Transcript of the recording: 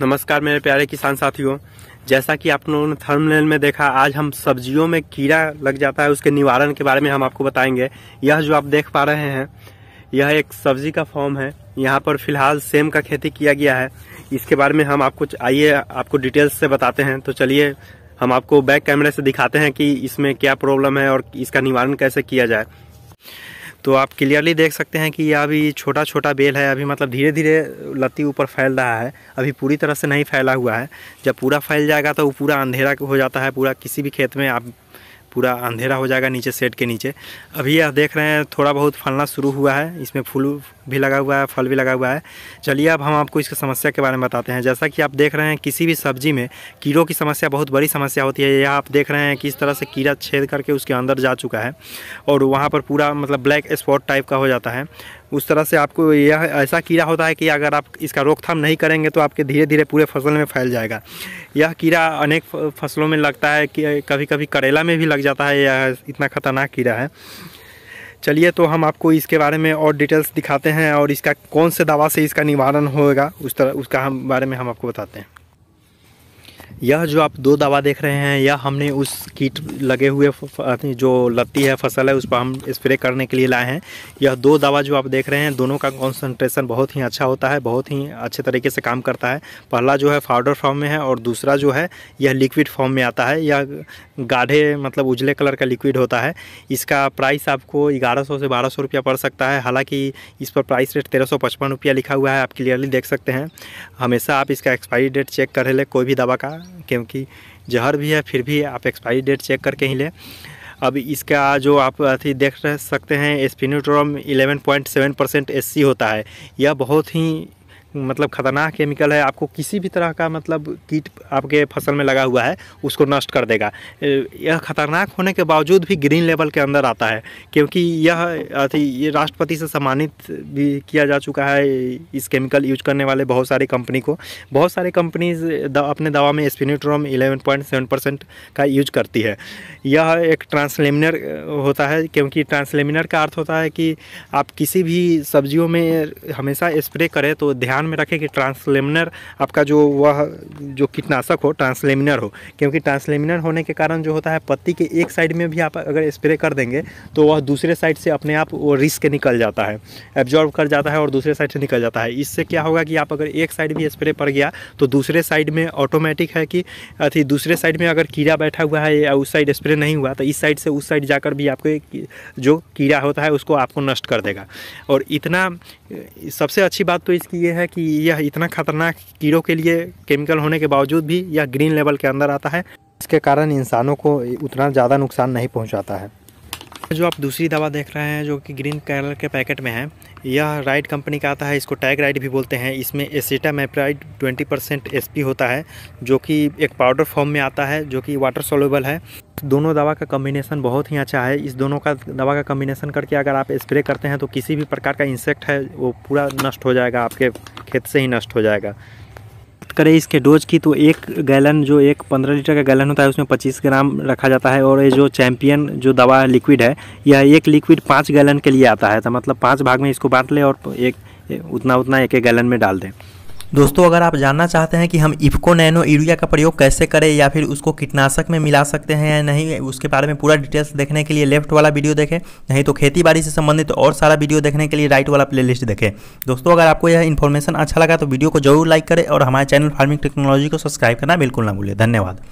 नमस्कार मेरे प्यारे किसान साथियों जैसा कि आप लोगों ने थर्मलेन में देखा आज हम सब्जियों में कीड़ा लग जाता है उसके निवारण के बारे में हम आपको बताएंगे यह जो आप देख पा रहे हैं यह एक सब्जी का फॉर्म है यहाँ पर फिलहाल सेम का खेती किया गया है इसके बारे में हम आपको आइए आपको डिटेल्स से बताते हैं तो चलिए हम आपको बैक कैमरे से दिखाते हैं कि इसमें क्या प्रॉब्लम है और इसका निवारण कैसे किया जाए तो आप क्लियरली देख सकते हैं कि यह अभी छोटा छोटा बेल है अभी मतलब धीरे धीरे लत्ती ऊपर फैल रहा है अभी पूरी तरह से नहीं फैला हुआ है जब पूरा फैल जाएगा तो वो पूरा अंधेरा हो जाता है पूरा किसी भी खेत में आप पूरा अंधेरा हो जाएगा नीचे सेट के नीचे अभी यह देख रहे हैं थोड़ा बहुत फलना शुरू हुआ है इसमें फूल भी लगा हुआ है फल भी लगा हुआ है चलिए अब हम आपको इसकी समस्या के बारे में बताते हैं जैसा कि आप देख रहे हैं किसी भी सब्जी में कीड़ों की समस्या बहुत बड़ी समस्या होती है यह आप देख रहे हैं कि इस तरह से कीड़ा छेद करके उसके अंदर जा चुका है और वहाँ पर पूरा मतलब ब्लैक स्पॉट टाइप का हो जाता है उस तरह से आपको यह ऐसा कीड़ा होता है कि अगर आप इसका रोकथाम नहीं करेंगे तो आपके धीरे धीरे पूरे फसल में फैल जाएगा यह कीड़ा अनेक फसलों में लगता है कि कभी कभी करेला में भी लग जाता है यह इतना खतरनाक कीड़ा है चलिए तो हम आपको इसके बारे में और डिटेल्स दिखाते हैं और इसका कौन से दवा से इसका निवारण होगा उस तरह उसका हम बारे में हम आपको बताते हैं यह जो आप दो दवा देख रहे हैं यह हमने उस कीट लगे हुए जो लत्ती है फसल है उस पर हम स्प्रे करने के लिए लाए हैं यह दो दवा जो आप देख रहे हैं दोनों का कॉन्सनट्रेशन बहुत ही अच्छा होता है बहुत ही अच्छे तरीके से काम करता है पहला जो है पाउडर फॉर्म में है और दूसरा जो है यह लिक्विड फॉर्म में आता है यह गाढ़े मतलब उजले कलर का लिक्विड होता है इसका प्राइस आपको ग्यारह सौ से बारह सौ रुपया पड़ सकता है हालाँकि इस पर प्राइस रेट तेरह सौ पचपन रुपया लिखा हुआ है आप क्लियरली देख सकते हैं हमेशा आप इसका एक्सपायरी डेट चेक कर ले कोई भी दवा का क्योंकि जहर भी है फिर भी आप एक्सपायरी डेट चेक करके ही लें अब इसका जो आप अथी देख सकते हैं स्पिनोट्रम 11.7 परसेंट एस होता है यह बहुत ही मतलब ख़तरनाक केमिकल है आपको किसी भी तरह का मतलब कीट आपके फसल में लगा हुआ है उसको नष्ट कर देगा यह खतरनाक होने के बावजूद भी ग्रीन लेवल के अंदर आता है क्योंकि यह अथी ये राष्ट्रपति से सम्मानित भी किया जा चुका है इस केमिकल यूज करने वाले बहुत सारी कंपनी को बहुत सारी कंपनीज अपने दवा में स्पिनिट्रोम इलेवन परसेंट का यूज करती है यह एक ट्रांसलेमिनर होता है क्योंकि ट्रांसलेमिनर का अर्थ होता है कि आप किसी भी सब्जियों में हमेशा स्प्रे करें तो ध्यान ध्यान में रखें कि ट्रांसलेमिनर आपका जो वह जो कीटनाशक हो ट्रांसलेमिनर हो क्योंकि ट्रांसलेमिनर होने के कारण जो होता है पत्ती के एक साइड में भी आप अगर स्प्रे कर देंगे तो वह दूसरे साइड से अपने आप वो रिस के निकल जाता है एब्जॉर्ब कर जाता है और दूसरे साइड से निकल जाता है इससे क्या होगा कि आप अगर एक साइड भी स्प्रे पड़ गया तो दूसरे साइड में ऑटोमेटिक है कि अथी दूसरे साइड में अगर कीड़ा बैठा हुआ है या उस साइड स्प्रे नहीं हुआ तो इस साइड से उस साइड जाकर भी आपको जो कीड़ा होता है उसको आपको नष्ट कर देगा और इतना सबसे अच्छी बात तो इसकी ये है कि कि यह इतना खतरनाक कीड़ों के लिए केमिकल होने के बावजूद भी यह ग्रीन लेवल के अंदर आता है इसके कारण इंसानों को उतना ज़्यादा नुकसान नहीं पहुँचाता है जो आप दूसरी दवा देख रहे हैं जो कि ग्रीन कलर के पैकेट में है यह राइड कंपनी का आता है इसको टैग राइड भी बोलते हैं इसमें aceta acetamiprid twenty percent S होता है जो कि एक पाउडर फॉर्म में आता है जो कि वाटर सोलेबल है दोनों दवा का कम्बिनेसन बहुत ही अच्छा है इस दोनों का दवा का कम्बिनेसन करके अगर आप स्प्रे करते हैं तो किसी भी प्रकार का इंसेक्ट है वो पूरा नष्ट हो जाएगा आपके खेत से ही नष्ट हो जाएगा करें इसके डोज की तो एक गैलन जो एक पंद्रह लीटर का गैलन होता है उसमें पच्चीस ग्राम रखा जाता है और ये जो चैम्पियन जो दवा लिक्विड है यह एक लिक्विड पाँच गैलन के लिए आता है तो मतलब पाँच भाग में इसको बांट लें और एक उतना उतना एक एक गैलन में डाल दें दोस्तों अगर आप जानना चाहते हैं कि हम इफ्को नैनो यूरिया का प्रयोग कैसे करें या फिर उसको कीटनाशक में मिला सकते हैं या नहीं उसके बारे में पूरा डिटेल्स देखने के लिए लेफ्ट वाला वीडियो देखें नहीं तो खेती बाड़ी से संबंधित तो और सारा वीडियो देखने के लिए राइट वाला प्लेलिस्ट देखें दोस्तों अगर आपको यह इन्फॉर्मेशन अच्छा लगा तो वीडियो को जरूर लाइक करें और हमारे चैनल फार्मिंग टेक्नोलॉजी को सब्सक्राइब करना बिल्कुल ना भूलें धन्यवाद